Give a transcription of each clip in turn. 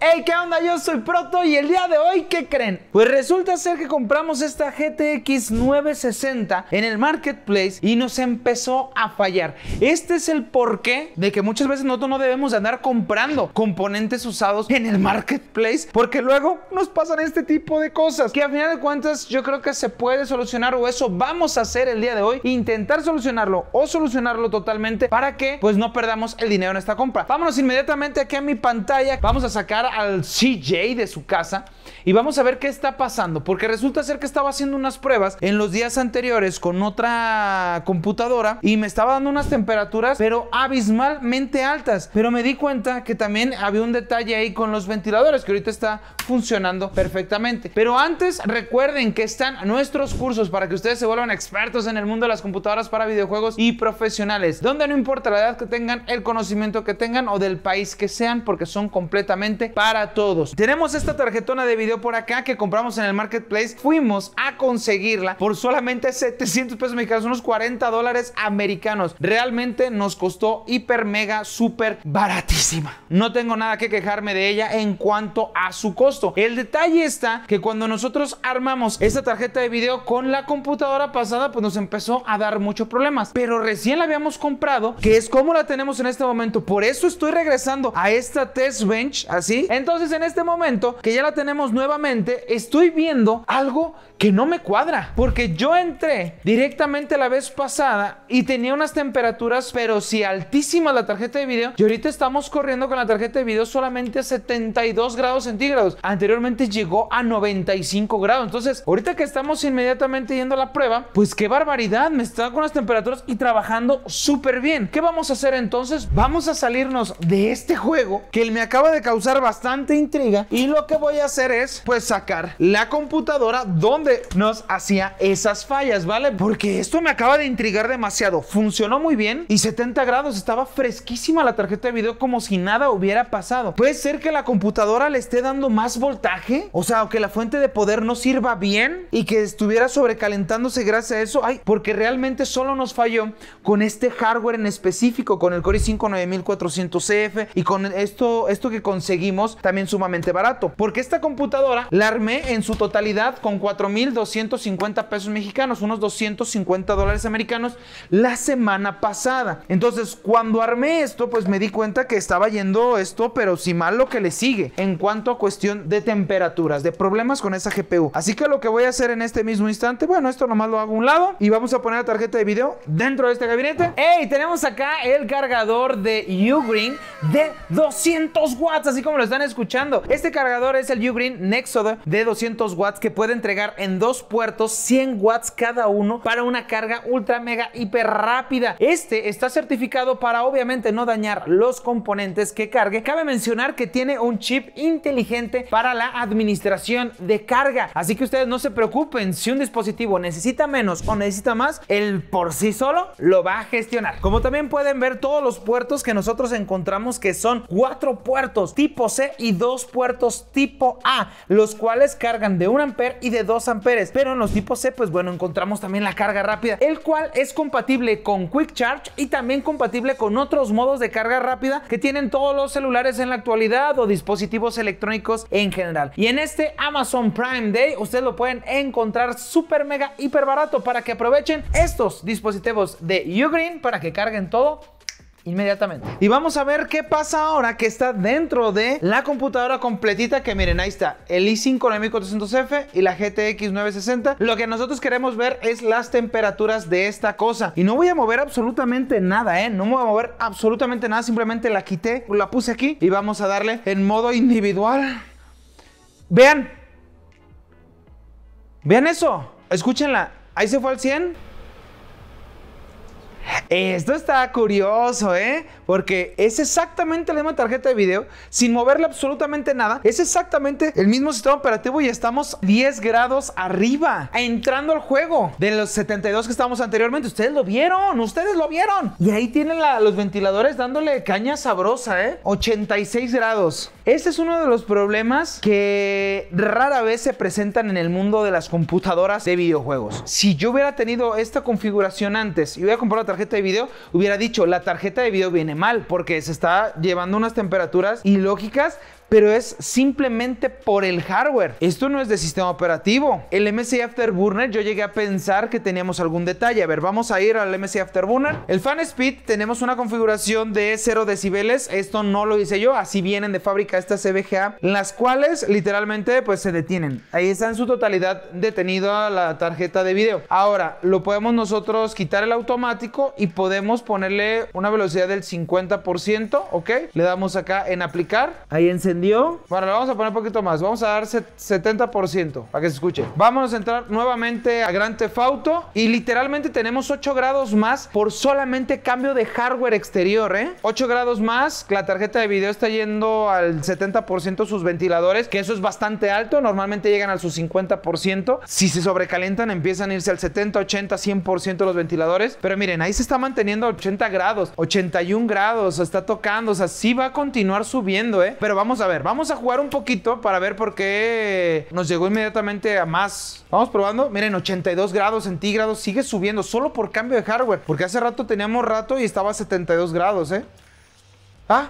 Hey, ¿qué onda? Yo soy Proto y el día de hoy, ¿qué creen? Pues resulta ser que compramos esta GTX 960 en el marketplace y nos empezó a fallar. Este es el porqué de que muchas veces nosotros no debemos andar comprando componentes usados en el marketplace porque luego nos pasan este tipo de cosas que a final de cuentas yo creo que se puede solucionar o eso vamos a hacer el día de hoy, intentar solucionarlo o solucionarlo totalmente para que pues no perdamos el dinero en esta compra. Vámonos inmediatamente aquí a mi pantalla, vamos a sacar al CJ de su casa y vamos a ver qué está pasando, porque resulta ser que estaba haciendo unas pruebas en los días anteriores con otra computadora y me estaba dando unas temperaturas, pero abismalmente altas. Pero me di cuenta que también había un detalle ahí con los ventiladores, que ahorita está funcionando perfectamente. Pero antes, recuerden que están nuestros cursos para que ustedes se vuelvan expertos en el mundo de las computadoras para videojuegos y profesionales, donde no importa la edad que tengan, el conocimiento que tengan o del país que sean, porque son completamente para todos. Tenemos esta tarjetona de video por acá que compramos en el marketplace. Fuimos a conseguirla por solamente 700 pesos mexicanos, unos 40 dólares americanos. Realmente nos costó hiper, mega, súper baratísima. No tengo nada que quejarme de ella en cuanto a su costo. El detalle está que cuando nosotros armamos esta tarjeta de video con la computadora pasada, pues nos empezó a dar muchos problemas. Pero recién la habíamos comprado, que es como la tenemos en este momento. Por eso estoy regresando a esta test bench así entonces en este momento que ya la tenemos nuevamente, estoy viendo algo que no me cuadra. Porque yo entré directamente la vez pasada y tenía unas temperaturas, pero si sí, altísimas la tarjeta de video. Y ahorita estamos corriendo con la tarjeta de video solamente a 72 grados centígrados. Anteriormente llegó a 95 grados. Entonces, ahorita que estamos inmediatamente yendo a la prueba, pues qué barbaridad. Me está con las temperaturas y trabajando súper bien. ¿Qué vamos a hacer entonces? Vamos a salirnos de este juego que él me acaba de causar bastante bastante intriga y lo que voy a hacer es pues sacar la computadora donde nos hacía esas fallas, ¿vale? Porque esto me acaba de intrigar demasiado. Funcionó muy bien y 70 grados estaba fresquísima la tarjeta de video como si nada hubiera pasado. Puede ser que la computadora le esté dando más voltaje, o sea, que la fuente de poder no sirva bien y que estuviera sobrecalentándose gracias a eso. Ay, porque realmente solo nos falló con este hardware en específico, con el Core i5 9400F y con esto, esto que conseguimos también sumamente barato. Porque esta computadora la armé en su totalidad con 4,250 pesos mexicanos, unos 250 dólares americanos, la semana pasada. Entonces, cuando armé esto, pues me di cuenta que estaba yendo esto, pero si mal lo que le sigue en cuanto a cuestión de temperaturas, de problemas con esa GPU. Así que lo que voy a hacer en este mismo instante, bueno, esto nomás lo hago a un lado y vamos a poner la tarjeta de video dentro de este gabinete. ¡Ey! Tenemos acá el cargador de Ugreen de 200 watts, así como lo están escuchando. Este cargador es el Ugreen Nexode de 200 watts que puede entregar en dos puertos 100 watts cada uno para una carga ultra mega hiper rápida. Este está certificado para obviamente no dañar los componentes que cargue. Cabe mencionar que tiene un chip inteligente para la administración de carga. Así que ustedes no se preocupen si un dispositivo necesita menos o necesita más, el por sí solo lo va a gestionar. Como también pueden ver todos los puertos que nosotros encontramos que son cuatro puertos tipo C y dos puertos tipo A, los cuales cargan de 1 ampere y de 2 amperes. Pero en los tipos C, pues bueno, encontramos también la carga rápida, el cual es compatible con Quick Charge y también compatible con otros modos de carga rápida que tienen todos los celulares en la actualidad o dispositivos electrónicos en general. Y en este Amazon Prime Day, ustedes lo pueden encontrar súper mega hiper barato para que aprovechen estos dispositivos de Ugreen para que carguen todo Inmediatamente. Y vamos a ver qué pasa ahora que está dentro de la computadora completita. Que miren, ahí está. El i5, la f y la GTX 960. Lo que nosotros queremos ver es las temperaturas de esta cosa. Y no voy a mover absolutamente nada, ¿eh? No me voy a mover absolutamente nada. Simplemente la quité, la puse aquí y vamos a darle en modo individual. Vean. Vean eso. Escúchenla. Ahí se fue al 100. Esto está curioso, ¿eh? Porque es exactamente la misma tarjeta de video, sin moverle absolutamente nada. Es exactamente el mismo sistema operativo y estamos 10 grados arriba, entrando al juego de los 72 que estábamos anteriormente. Ustedes lo vieron, ustedes lo vieron. Y ahí tienen los ventiladores dándole caña sabrosa, ¿eh? 86 grados. Este es uno de los problemas que rara vez se presentan en el mundo de las computadoras de videojuegos. Si yo hubiera tenido esta configuración antes y voy a la tarjeta de video, hubiera dicho, la tarjeta de video viene mal porque se está llevando unas temperaturas ilógicas pero es simplemente por el hardware. Esto no es de sistema operativo. El MSI Afterburner, yo llegué a pensar que teníamos algún detalle. A ver, vamos a ir al MSI Afterburner. El Fan Speed, tenemos una configuración de 0 decibeles. Esto no lo hice yo, así vienen de fábrica estas CBGA, las cuales literalmente pues se detienen. Ahí está en su totalidad detenida la tarjeta de video. Ahora, lo podemos nosotros quitar el automático y podemos ponerle una velocidad del 50%, ¿ok? Le damos acá en aplicar. Ahí encendemos bueno, le vamos a poner un poquito más. Vamos a dar 70% para que se escuche. Vamos a entrar nuevamente a Gran Tefauto. y literalmente tenemos 8 grados más por solamente cambio de hardware exterior, ¿eh? 8 grados más, la tarjeta de video está yendo al 70% sus ventiladores, que eso es bastante alto, normalmente llegan al su 50%. Si se sobrecalentan, empiezan a irse al 70, 80, 100% los ventiladores, pero miren, ahí se está manteniendo a 80 grados, 81 grados, está tocando, o sea, sí va a continuar subiendo, ¿eh? Pero vamos a ver, vamos a jugar un poquito para ver por qué nos llegó inmediatamente a más. Vamos probando. Miren, 82 grados centígrados. Sigue subiendo solo por cambio de hardware. Porque hace rato teníamos rato y estaba a 72 grados, ¿eh? Ah,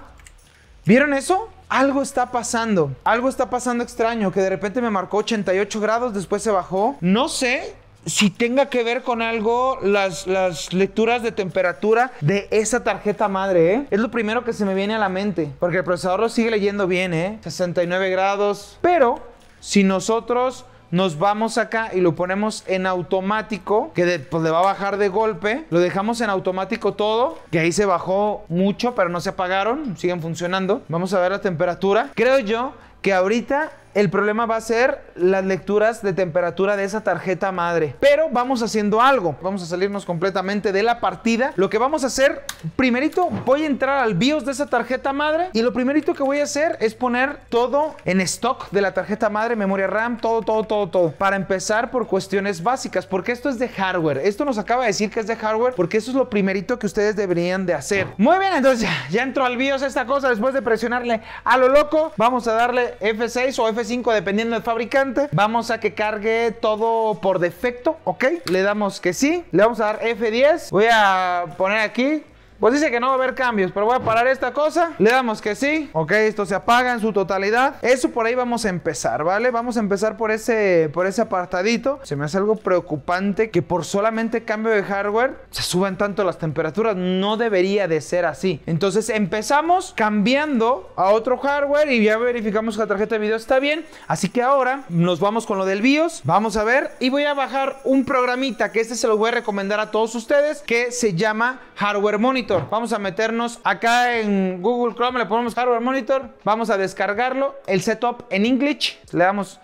¿vieron eso? algo está pasando, algo está pasando extraño, que de repente me marcó 88 grados, después se bajó. No sé si tenga que ver con algo las, las lecturas de temperatura de esa tarjeta madre, ¿eh? Es lo primero que se me viene a la mente, porque el procesador lo sigue leyendo bien, ¿eh? 69 grados, pero si nosotros nos vamos acá y lo ponemos en automático, que pues, le va a bajar de golpe. Lo dejamos en automático todo, que ahí se bajó mucho, pero no se apagaron, siguen funcionando. Vamos a ver la temperatura. Creo yo que ahorita el problema va a ser las lecturas de temperatura de esa tarjeta madre. Pero vamos haciendo algo. Vamos a salirnos completamente de la partida. Lo que vamos a hacer, primerito, voy a entrar al BIOS de esa tarjeta madre. Y lo primerito que voy a hacer es poner todo en stock de la tarjeta madre, memoria RAM, todo, todo, todo, todo. Para empezar por cuestiones básicas, porque esto es de hardware. Esto nos acaba de decir que es de hardware, porque eso es lo primerito que ustedes deberían de hacer. Muy bien, entonces ya entró al BIOS esta cosa. Después de presionarle a lo loco, vamos a darle F6 o f 6 dependiendo del fabricante. Vamos a que cargue todo por defecto, ¿ok? Le damos que sí. Le vamos a dar F10. Voy a poner aquí pues dice que no va a haber cambios, pero voy a parar esta cosa. Le damos que sí. Ok, esto se apaga en su totalidad. Eso por ahí vamos a empezar, ¿vale? Vamos a empezar por ese, por ese apartadito. Se me hace algo preocupante que por solamente cambio de hardware se suban tanto las temperaturas. No debería de ser así. Entonces empezamos cambiando a otro hardware y ya verificamos que la tarjeta de video está bien. Así que ahora nos vamos con lo del BIOS. Vamos a ver y voy a bajar un programita que este se lo voy a recomendar a todos ustedes que se llama Hardware Monitor. Vamos a meternos acá en Google Chrome, le ponemos Hardware Monitor. Vamos a descargarlo, el setup en English. Le damos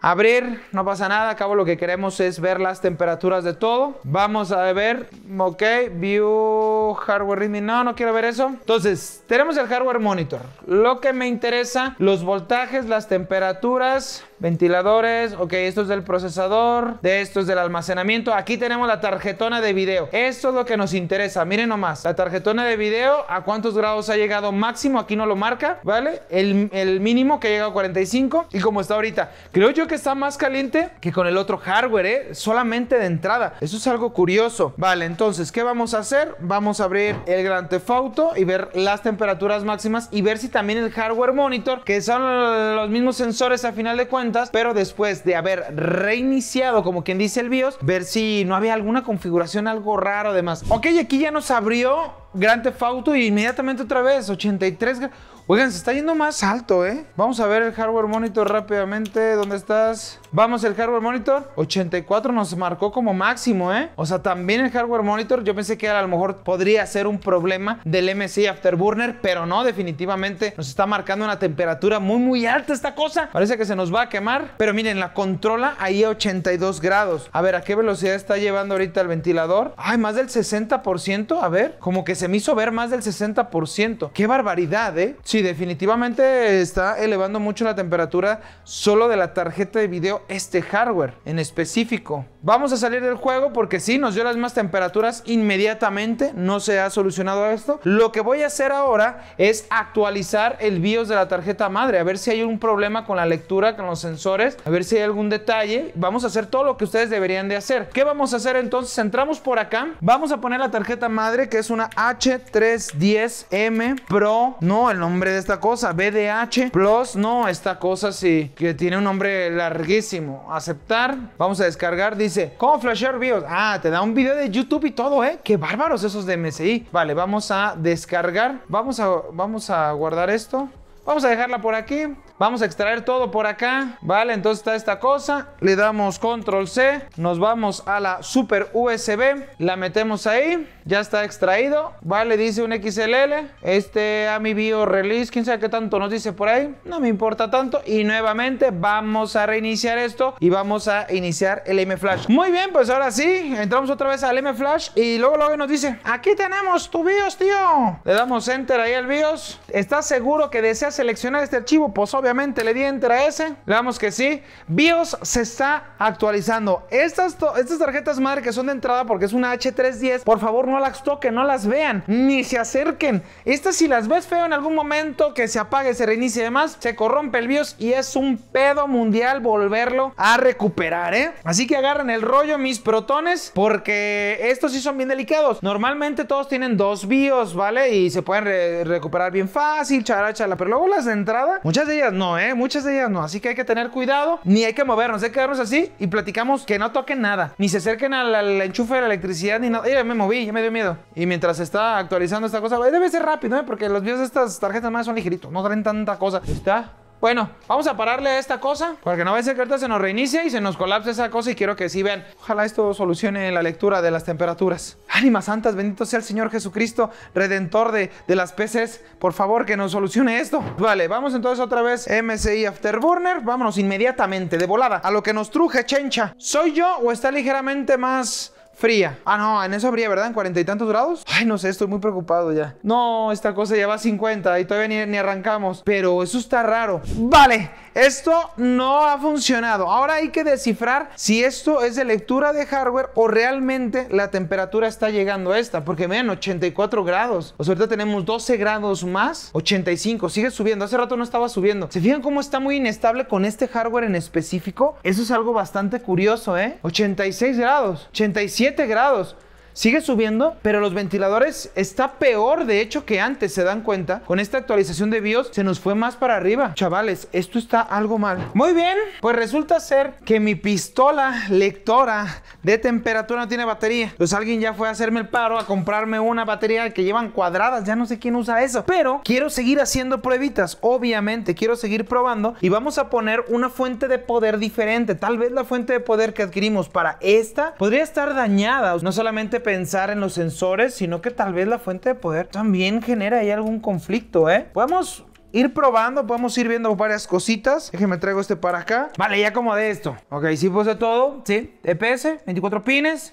abrir, no pasa nada, cabo lo que queremos es ver las temperaturas de todo. Vamos a ver, ok, view hardware no, no quiero ver eso. Entonces, tenemos el hardware monitor. Lo que me interesa, los voltajes, las temperaturas, ventiladores, ok, esto es del procesador, de esto es del almacenamiento. Aquí tenemos la tarjetona de video. Esto es lo que nos interesa, miren nomás, la tarjetona de video, a cuántos grados ha llegado máximo, aquí no lo marca, ¿vale? El, mínimo que llegado a 45 y como está ahorita. Creo yo que está más caliente que con el otro hardware, ¿eh? Solamente de entrada. Eso es algo curioso. Vale, entonces, ¿qué vamos a hacer? Vamos a abrir el Gran Tefauto y ver las temperaturas máximas y ver si también el hardware monitor, que son los mismos sensores a final de cuentas, pero después de haber reiniciado, como quien dice el BIOS, ver si no había alguna configuración, algo raro, además. Ok, aquí ya nos abrió Grande fauto y inmediatamente otra vez, 83. Oigan, se está yendo más alto, ¿eh? Vamos a ver el hardware monitor rápidamente. ¿Dónde estás? Vamos, el hardware monitor. 84 nos marcó como máximo, ¿eh? O sea, también el hardware monitor. Yo pensé que a lo mejor podría ser un problema del MC Afterburner, pero no, definitivamente nos está marcando una temperatura muy, muy alta esta cosa. Parece que se nos va a quemar. Pero miren, la controla ahí a 82 grados. A ver, ¿a qué velocidad está llevando ahorita el ventilador? Ay, más del 60%. A ver, como que se me hizo ver más del 60%. ¡Qué barbaridad, eh! Sí, definitivamente está elevando mucho la temperatura solo de la tarjeta de video, este hardware en específico. Vamos a salir del juego porque sí, nos dio las mismas temperaturas inmediatamente. No se ha solucionado esto. Lo que voy a hacer ahora es actualizar el BIOS de la tarjeta madre. A ver si hay un problema con la lectura, con los sensores. A ver si hay algún detalle. Vamos a hacer todo lo que ustedes deberían de hacer. ¿Qué vamos a hacer entonces? Entramos por acá. Vamos a poner la tarjeta madre que es una A H310M Pro. No, el nombre de esta cosa. BDH Plus. No, esta cosa sí. Que tiene un nombre larguísimo. Aceptar. Vamos a descargar. Dice, ¿cómo flashear videos? Ah, te da un video de YouTube y todo, ¿eh? Qué bárbaros esos de MSI. Vale, vamos a descargar. Vamos a, vamos a guardar esto. Vamos a dejarla por aquí. Vamos a extraer todo por acá, ¿vale? Entonces está esta cosa, le damos control C, nos vamos a la super USB, la metemos ahí, ya está extraído, ¿vale? Dice un XLL, este AMI Bio Release, quién sabe qué tanto nos dice por ahí, no me importa tanto y nuevamente vamos a reiniciar esto y vamos a iniciar el M Flash. Muy bien, pues ahora sí, entramos otra vez al M Flash y luego luego nos dice, aquí tenemos tu BIOS, tío. Le damos enter ahí al BIOS. ¿Estás seguro que deseas seleccionar este archivo? Pues obviamente le di enter a ese. Le damos que sí. BIOS se está actualizando. Estas, estas tarjetas madre que son de entrada porque es una H310, por favor no las toquen, no las vean, ni se acerquen. Estas si las ves feo en algún momento, que se apague, se reinicie y demás, se corrompe el BIOS y es un pedo mundial volverlo a recuperar, ¿eh? Así que agarren el rollo mis protones porque estos sí son bien delicados. Normalmente todos tienen dos BIOS, ¿vale? Y se pueden recuperar bien fácil, chala pero luego las de entrada, muchas de ellas no no, ¿eh? Muchas de ellas no. Así que hay que tener cuidado, ni hay que movernos, hay que quedarnos así y platicamos que no toquen nada, ni se acerquen al, enchufe de la electricidad, ni nada. Ya me moví, ya me dio miedo. Y mientras está actualizando esta cosa, debe ser rápido, ¿eh? Porque los videos de estas tarjetas más son ligeritos, no traen tanta cosa. Está bueno, vamos a pararle a esta cosa, porque no va a ser que ahorita se nos reinicie y se nos colapse esa cosa y quiero que sí vean. Ojalá esto solucione la lectura de las temperaturas. Ánimas santas, bendito sea el Señor Jesucristo, redentor de, de las peces. Por favor, que nos solucione esto. Vale, vamos entonces otra vez MCI Afterburner. Vámonos inmediatamente, de volada, a lo que nos truje, chencha. ¿Soy yo o está ligeramente más fría. Ah, no, en eso habría, ¿verdad? En cuarenta y tantos grados. Ay, no sé, estoy muy preocupado ya. No, esta cosa ya va a 50 y todavía ni, arrancamos. Pero eso está raro. Vale, esto no ha funcionado. Ahora hay que descifrar si esto es de lectura de hardware o realmente la temperatura está llegando a esta. Porque vean, 84 grados. O sea, ahorita tenemos 12 grados más. 85, sigue subiendo. Hace rato no estaba subiendo. ¿Se fijan cómo está muy inestable con este hardware en específico? Eso es algo bastante curioso, ¿eh? 86 grados, 87 grados. Sigue subiendo, pero los ventiladores está peor de hecho que antes, se dan cuenta. Con esta actualización de BIOS se nos fue más para arriba. Chavales, esto está algo mal. Muy bien, pues resulta ser que mi pistola lectora de temperatura no tiene batería. Pues alguien ya fue a hacerme el paro a comprarme una batería que llevan cuadradas, ya no sé quién usa eso. Pero quiero seguir haciendo pruebitas, obviamente, quiero seguir probando y vamos a poner una fuente de poder diferente. Tal vez la fuente de poder que adquirimos para esta podría estar dañada, no solamente pensar en los sensores, sino que tal vez la fuente de poder también genera ahí algún conflicto, ¿eh? Podemos ir probando, podemos ir viendo varias cositas. Déjenme traigo este para acá. Vale, ya como de esto. Ok, si puse todo, sí. EPS, 24 pines,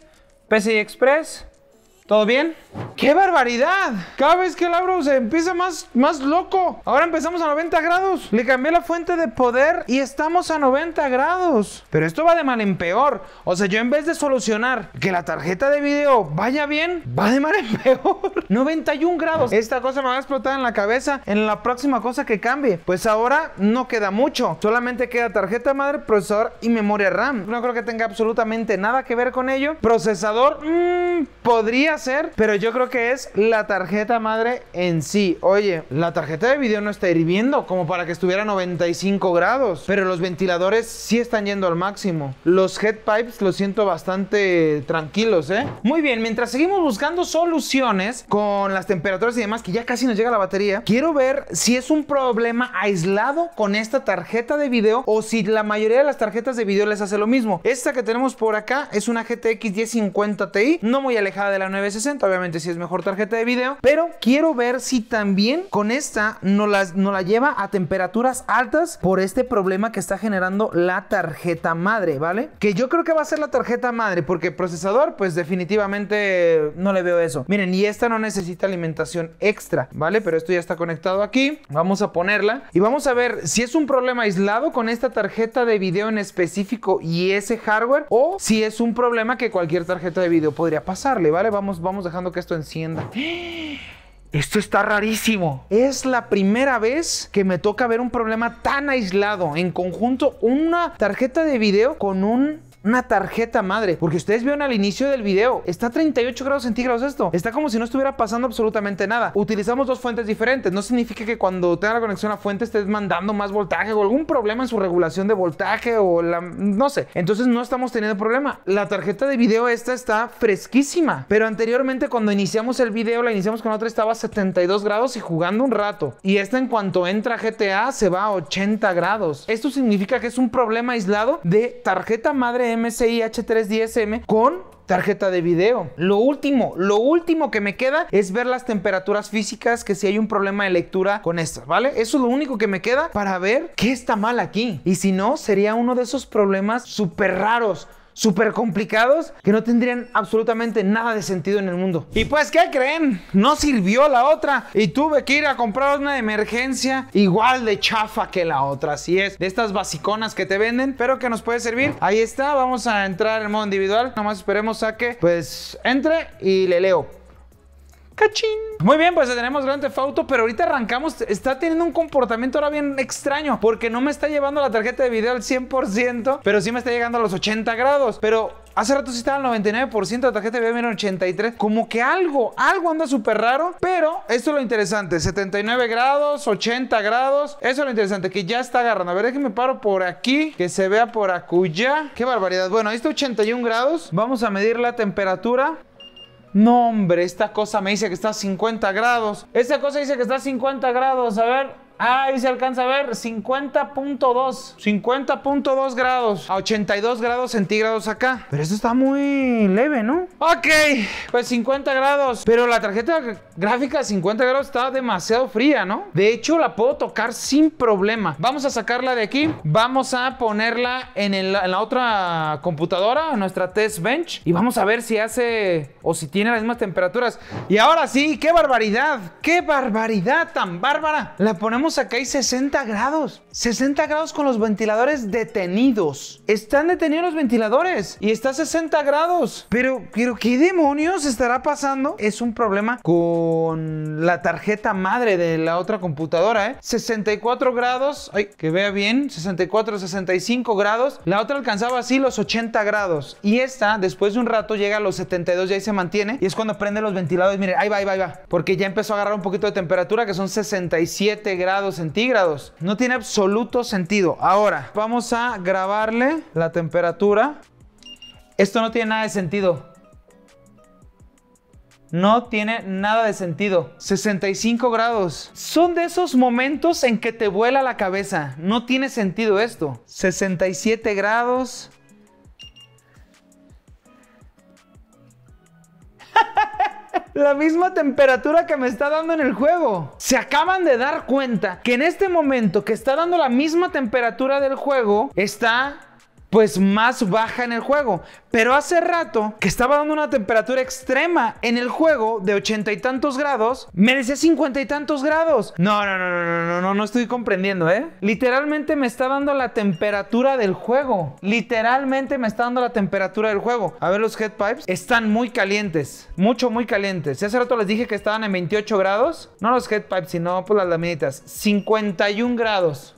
PCI Express. ¿Todo bien? ¡Qué barbaridad! Cada vez que el abro se empieza más, más loco. Ahora empezamos a 90 grados. Le cambié la fuente de poder y estamos a 90 grados. Pero esto va de mal en peor. O sea, yo en vez de solucionar que la tarjeta de video vaya bien, va de mal en peor. 91 grados. Esta cosa me va a explotar en la cabeza en la próxima cosa que cambie. Pues ahora no queda mucho. Solamente queda tarjeta madre, procesador y memoria RAM. No creo que tenga absolutamente nada que ver con ello. Procesador mmm, podría hacer, pero yo creo que es la tarjeta madre en sí. Oye, la tarjeta de video no está hirviendo como para que estuviera a 95 grados, pero los ventiladores sí están yendo al máximo. Los headpipes pipes los siento bastante tranquilos, ¿eh? Muy bien, mientras seguimos buscando soluciones con las temperaturas y demás, que ya casi nos llega la batería, quiero ver si es un problema aislado con esta tarjeta de video o si la mayoría de las tarjetas de video les hace lo mismo. Esta que tenemos por acá es una GTX 1050 Ti, no muy alejada de la 9 60 obviamente si es mejor tarjeta de video, pero quiero ver si también con esta no, las, no la lleva a temperaturas altas por este problema que está generando la tarjeta madre, ¿vale? Que yo creo que va a ser la tarjeta madre, porque procesador, pues definitivamente no le veo eso. Miren, y esta no necesita alimentación extra, ¿vale? Pero esto ya está conectado aquí, vamos a ponerla y vamos a ver si es un problema aislado con esta tarjeta de video en específico y ese hardware o si es un problema que cualquier tarjeta de video podría pasarle, ¿vale? Vamos vamos, dejando que esto encienda. Esto está rarísimo. Es la primera vez que me toca ver un problema tan aislado. En conjunto, una tarjeta de video con un una tarjeta madre. Porque ustedes vieron al inicio del video, está a 38 grados centígrados esto. Está como si no estuviera pasando absolutamente nada. Utilizamos dos fuentes diferentes. No significa que cuando tenga la conexión a fuente estés mandando más voltaje o algún problema en su regulación de voltaje o la... no sé. Entonces no estamos teniendo problema. La tarjeta de video esta está fresquísima. Pero anteriormente cuando iniciamos el video, la iniciamos con otra, estaba a 72 grados y jugando un rato. Y esta en cuanto entra GTA se va a 80 grados. Esto significa que es un problema aislado de tarjeta madre MSI H310M con tarjeta de video. Lo último, lo último que me queda es ver las temperaturas físicas, que si hay un problema de lectura con estas, ¿vale? Eso es lo único que me queda para ver qué está mal aquí. Y si no, sería uno de esos problemas súper raros súper complicados que no tendrían absolutamente nada de sentido en el mundo. Y pues, ¿qué creen? No sirvió la otra y tuve que ir a comprar una de emergencia igual de chafa que la otra. Así es, de estas basiconas que te venden, pero que nos puede servir. Ahí está, vamos a entrar en modo individual. más esperemos a que pues entre y le leo. ¡Cachín! Muy bien, pues tenemos grande Theft pero ahorita arrancamos. Está teniendo un comportamiento ahora bien extraño, porque no me está llevando la tarjeta de video al 100%, pero sí me está llegando a los 80 grados. Pero Hace rato sí estaba al 99% la tarjeta de video, 83. Como que algo, algo anda súper raro. Pero esto es lo interesante: 79 grados, 80 grados. Eso es lo interesante, que ya está agarrando. A ver, déjenme paro por aquí, que se vea por acuya. Qué barbaridad. Bueno, ahí está 81 grados. Vamos a medir la temperatura. No, hombre, esta cosa me dice que está a 50 grados. Esta cosa dice que está a 50 grados. A ver, ahí se alcanza a ver, 50.2. 50.2 grados, a 82 grados centígrados acá. Pero esto está muy leve, ¿no? Ok, pues 50 grados. Pero la tarjeta gráfica de 50 grados está demasiado fría, ¿no? De hecho, la puedo tocar sin problema. Vamos a sacarla de aquí. Vamos a ponerla en, la otra computadora, nuestra test bench. Y vamos a ver si hace o si tiene las mismas temperaturas. Y ahora sí, qué barbaridad. Qué barbaridad tan bárbara. La ponemos acá hay 60 grados. 60 grados con los ventiladores detenidos. Están detenidos los ventiladores y está a 60 grados. Pero, pero, ¿qué demonios estará pasando? Es un problema con la tarjeta madre de la otra computadora, ¿eh? 64 grados. Ay, que vea bien. 64, 65 grados. La otra alcanzaba así los 80 grados. Y esta, después de un rato, llega a los 72 y ahí se mantiene. Y es cuando prende los ventiladores. Mire, ahí va, ahí va, ahí va. Porque ya empezó a agarrar un poquito de temperatura, que son 67 grados centígrados. No tiene absoluto sentido. Ahora, vamos a grabarle la temperatura. Esto no tiene nada de sentido. No tiene nada de sentido. 65 grados. Son de esos momentos en que te vuela la cabeza. No tiene sentido esto. 67 grados. la misma temperatura que me está dando en el juego. Se acaban de dar cuenta que en este momento que está dando la misma temperatura del juego, está pues más baja en el juego. Pero hace rato que estaba dando una temperatura extrema en el juego de ochenta y tantos grados, me decía cincuenta y tantos grados. No, no, no, no, no, no, no estoy comprendiendo, ¿eh? Literalmente me está dando la temperatura del juego. Literalmente me está dando la temperatura del juego. A ver, los headpipes están muy calientes, mucho, muy calientes. Hace rato les dije que estaban en 28 grados. No los headpipes, sino pues las laminitas. 51 grados.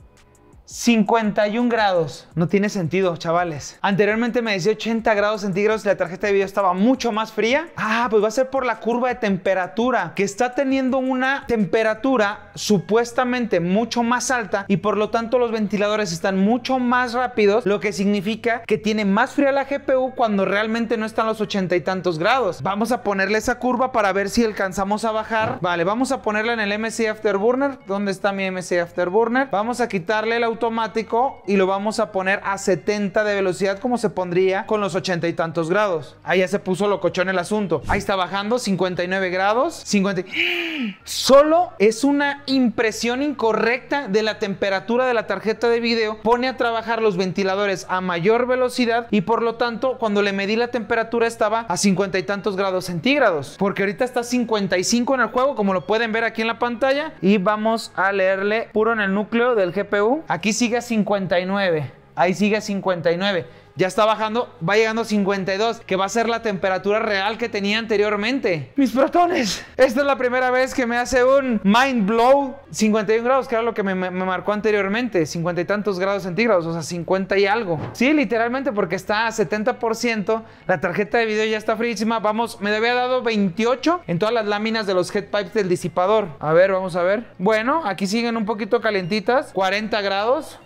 51 grados. No tiene sentido, chavales. Anteriormente me decía 80 grados centígrados y la tarjeta de video estaba mucho más fría. Ah, pues va a ser por la curva de temperatura, que está teniendo una temperatura supuestamente mucho más alta y por lo tanto los ventiladores están mucho más rápidos, lo que significa que tiene más fría la GPU cuando realmente no están los 80 y tantos grados. Vamos a ponerle esa curva para ver si alcanzamos a bajar. Vale, vamos a ponerla en el MC Afterburner. ¿Dónde está mi MC Afterburner? Vamos a quitarle la automático y lo vamos a poner a 70 de velocidad como se pondría con los 80 y tantos grados. Ahí ya se puso locochón el asunto. Ahí está bajando 59 grados, 50. Solo es una impresión incorrecta de la temperatura de la tarjeta de video. Pone a trabajar los ventiladores a mayor velocidad y por lo tanto cuando le medí la temperatura estaba a 50 y tantos grados centígrados. Porque ahorita está 55 en el juego como lo pueden ver aquí en la pantalla y vamos a leerle puro en el núcleo del GPU. Aquí Aquí sigue 59. Ahí sigue 59 ya está bajando, va llegando a 52, que va a ser la temperatura real que tenía anteriormente. Mis protones, esta es la primera vez que me hace un mind blow 51 grados, que era lo que me, marcó anteriormente, 50 y tantos grados centígrados, o sea, 50 y algo. Sí, literalmente porque está a 70%, la tarjeta de video ya está frísima, vamos, me había dado 28 en todas las láminas de los headpipes del disipador. A ver, vamos a ver. Bueno, aquí siguen un poquito calentitas, 40 grados.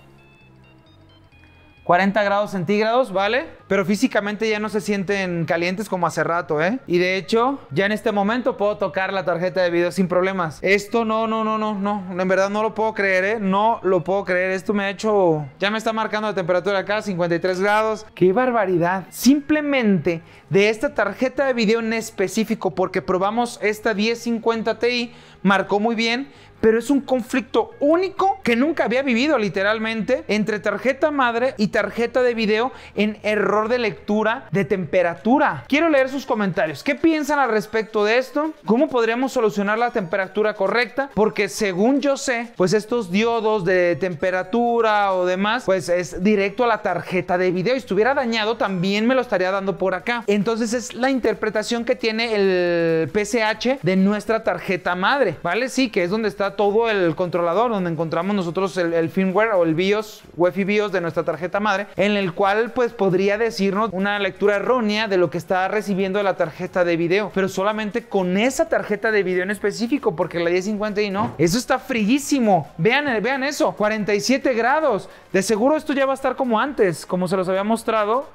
40 grados centígrados, ¿vale? Pero físicamente ya no se sienten calientes como hace rato, ¿eh? Y de hecho, ya en este momento puedo tocar la tarjeta de video sin problemas. Esto no, no, no, no, no. En verdad no lo puedo creer, ¿eh? No lo puedo creer. Esto me ha hecho... Ya me está marcando la temperatura acá, 53 grados. ¡Qué barbaridad! Simplemente de esta tarjeta de video en específico, porque probamos esta 1050 Ti, marcó muy bien, pero es un conflicto único que nunca había vivido literalmente entre tarjeta madre y tarjeta de video en error de lectura de temperatura. Quiero leer sus comentarios. ¿Qué piensan al respecto de esto? ¿Cómo podríamos solucionar la temperatura correcta? Porque según yo sé, pues estos diodos de temperatura o demás, pues es directo a la tarjeta de video. Si estuviera dañado, también me lo estaría dando por acá. Entonces es la interpretación que tiene el PCH de nuestra tarjeta madre, ¿vale? Sí, que es donde está todo el controlador donde encontramos nosotros el, firmware o el BIOS, UEFI BIOS de nuestra tarjeta madre, en el cual pues podría decirnos una lectura errónea de lo que está recibiendo la tarjeta de video, pero solamente con esa tarjeta de video en específico, porque la 1050 y no, eso está friguísimo. Vean, eh, vean eso, 47 grados. De seguro esto ya va a estar como antes, como se los había mostrado,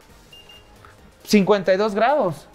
52 grados.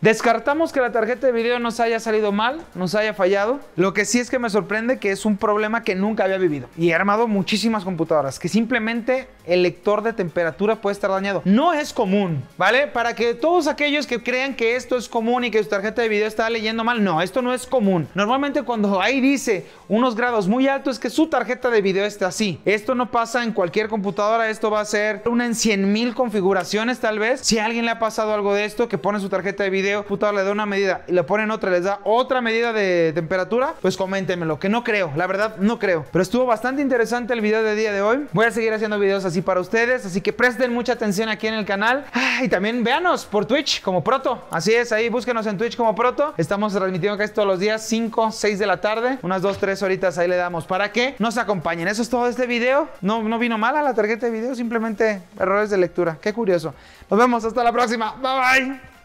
Descartamos que la tarjeta de video nos haya salido mal, nos haya fallado. Lo que sí es que me sorprende que es un problema que nunca había vivido. Y he armado muchísimas computadoras, que simplemente el lector de temperatura puede estar dañado. No es común, ¿vale? Para que todos aquellos que crean que esto es común y que su tarjeta de video está leyendo mal, no, esto no es común. Normalmente cuando ahí dice unos grados muy altos es que su tarjeta de video está así. Esto no pasa en cualquier computadora, esto va a ser una en 100.000 mil configuraciones tal vez. Si a alguien le ha pasado algo de esto, que pone su tarjeta de video puta, le da una medida y le ponen otra, les da otra medida de temperatura, pues coméntenmelo, que no creo, la verdad no creo. Pero estuvo bastante interesante el video de día de hoy. Voy a seguir haciendo videos así para ustedes, así que presten mucha atención aquí en el canal. Ah, y también véanos por Twitch como Proto. Así es, ahí búsquenos en Twitch como Proto. Estamos transmitiendo casi todos los días, 5, 6 de la tarde, unas 2, 3 horitas ahí le damos para que nos acompañen. Eso es todo este video. No, no vino a la tarjeta de video, simplemente errores de lectura. Qué curioso. Nos vemos hasta la próxima. Bye bye.